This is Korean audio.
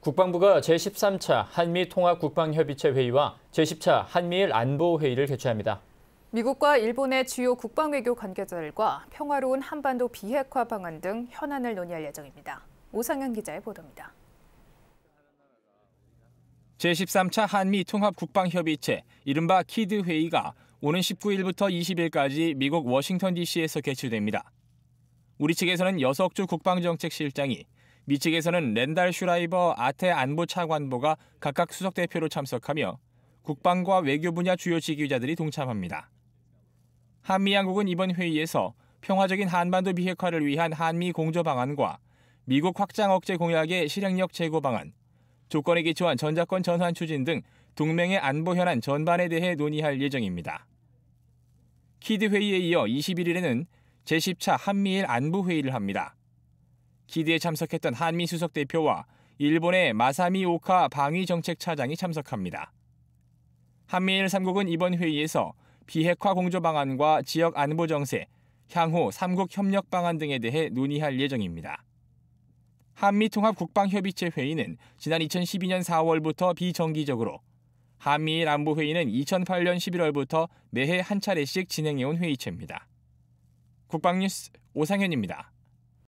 국방부가 제13차 한미 통합 국방협의체 회의와 제10차 한미일 안보 회의를 개최합니다. 미국과 일본의 주요 국방외교 관계자들과 평화로운 한반도 비핵화 방안 등 현안을 논의할 예정입니다. 오상현 기자의 보도입니다. 제13차 한미 통합 국방협의체 이른바 키드 회의가 오는 19일부터 20일까지 미국 워싱턴 DC에서 개최됩니다. 우리 측에서는 여석주 국방정책실장이 미 측에서는 렌달 슈라이버 아테 안보 차관보가 각각 수석 대표로 참석하며 국방과 외교 분야 주요 지휘자들이 동참합니다. 한미 양국은 이번 회의에서 평화적인 한반도 비핵화를 위한 한미 공조 방안과 미국 확장 억제 공약의 실행력 제고 방안, 조건에 기초한 전자권 전환 추진 등 동맹의 안보 현안 전반에 대해 논의할 예정입니다. 키드 회의에 이어 21일에는 제10차 한미일 안보 회의를 합니다. 기대에 참석했던 한미 수석 대표와 일본의 마사미 오카 방위정책 차장이 참석합니다. 한미일 3국은 이번 회의에서 비핵화 공조 방안과 지역 안보 정세, 향후 3국 협력 방안 등에 대해 논의할 예정입니다. 한미통합국방협의체 회의는 지난 2012년 4월부터 비정기적으로, 한미일 안보회의는 2008년 11월부터 매해 한 차례씩 진행해온 회의체입니다. 국방뉴스 오상현입니다.